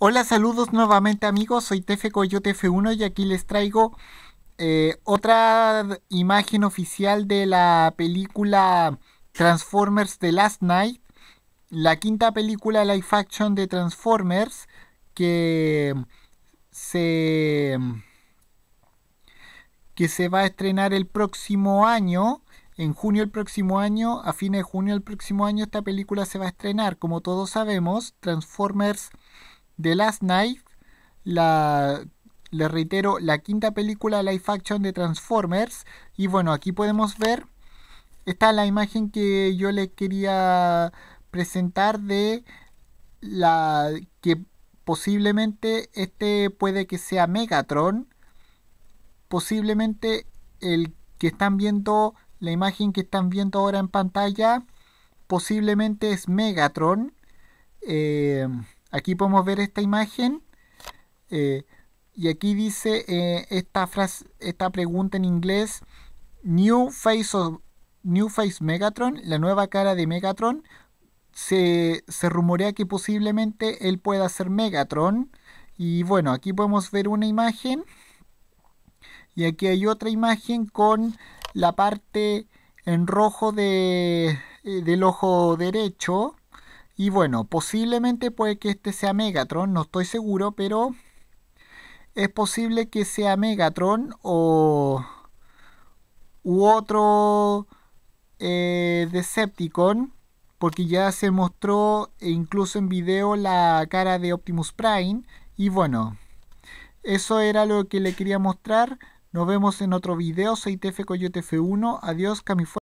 Hola, saludos nuevamente amigos, soy Tefe Coyote F1 y aquí les traigo eh, otra imagen oficial de la película Transformers The Last Night, la quinta película live action de Transformers que se que se va a estrenar el próximo año en junio el próximo año, a fines de junio el próximo año esta película se va a estrenar, como todos sabemos, Transformers The Last Knife la, les reitero, la quinta película live action de Transformers. Y bueno, aquí podemos ver, está la imagen que yo les quería presentar de la que posiblemente este puede que sea Megatron, posiblemente el que están viendo, la imagen que están viendo ahora en pantalla, posiblemente es Megatron. Eh, Aquí podemos ver esta imagen eh, y aquí dice eh, esta frase, esta pregunta en inglés, New Face, of, New Face Megatron, la nueva cara de Megatron. Se, rumorea que posiblemente él pueda ser Megatron. Y bueno, aquí podemos ver una imagen. Y aquí hay otra imagen con la parte en rojo eh, del ojo derecho. Y bueno, posiblemente puede que este sea Megatron, no estoy seguro, pero es posible que sea Megatron o u otro eh, Decepticon, porque ya se mostró incluso en video la cara de Optimus Prime. Y bueno, eso era lo que le quería mostrar. Nos vemos en otro video. Soy TF Coyote F1. Adiós, camifuera.